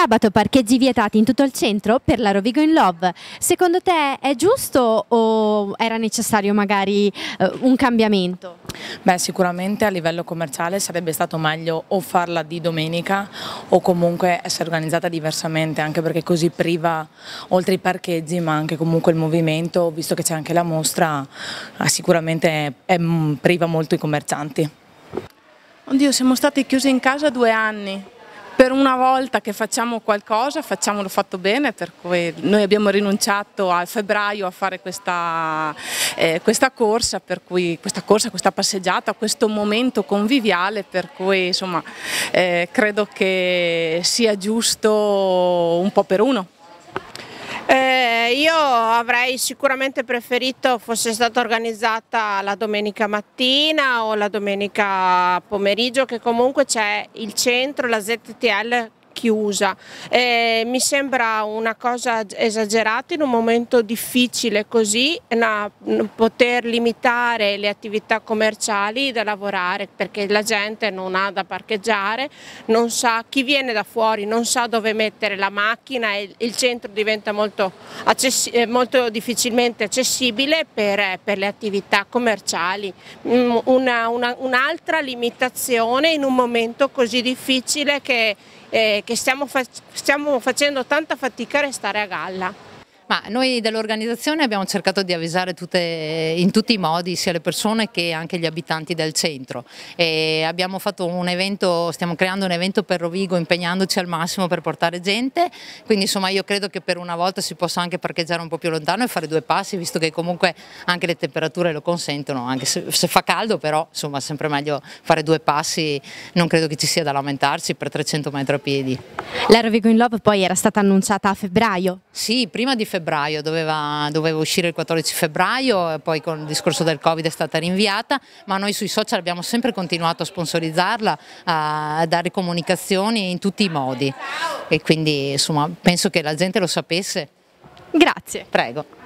Sabato parcheggi vietati in tutto il centro per la Rovigo in Love. Secondo te è giusto o era necessario magari eh, un cambiamento? Beh, sicuramente a livello commerciale sarebbe stato meglio o farla di domenica o comunque essere organizzata diversamente, anche perché così priva oltre i parcheggi ma anche comunque il movimento, visto che c'è anche la mostra, ah, sicuramente è, è mm, priva molto i commercianti. Oddio, siamo stati chiusi in casa due anni, per una volta che facciamo qualcosa facciamolo fatto bene, per cui noi abbiamo rinunciato a febbraio a fare questa, eh, questa corsa, per cui questa corsa, questa passeggiata, questo momento conviviale, per cui insomma eh, credo che sia giusto un po' per uno. Eh, io avrei sicuramente preferito fosse stata organizzata la domenica mattina o la domenica pomeriggio che comunque c'è il centro, la ZTL chiusa. Eh, mi sembra una cosa esagerata in un momento difficile così, na, poter limitare le attività commerciali da lavorare perché la gente non ha da parcheggiare, non sa chi viene da fuori, non sa dove mettere la macchina e il centro diventa molto, accessi eh, molto difficilmente accessibile per, per, le attività commerciali. Mm, un'altra una, un limitazione in un momento così difficile che, eh, che stiamo, fa stiamo facendo tanta fatica a restare a galla. Ma noi dell'organizzazione abbiamo cercato di avvisare tutte, in tutti i modi sia le persone che anche gli abitanti del centro e abbiamo fatto un evento, stiamo creando un evento per Rovigo impegnandoci al massimo per portare gente, quindi insomma io credo che per una volta si possa anche parcheggiare un po' più lontano e fare due passi visto che comunque anche le temperature lo consentono, anche se, se fa caldo però insomma sempre meglio fare due passi, non credo che ci sia da lamentarsi per 300 metri a piedi. La Rovigo in Love poi era stata annunciata a febbraio? Sì, prima di febbraio febbraio, doveva, doveva uscire il 14 febbraio, poi con il discorso del Covid è stata rinviata, ma noi sui social abbiamo sempre continuato a sponsorizzarla, a dare comunicazioni in tutti i modi e quindi insomma, penso che la gente lo sapesse. Grazie. Prego.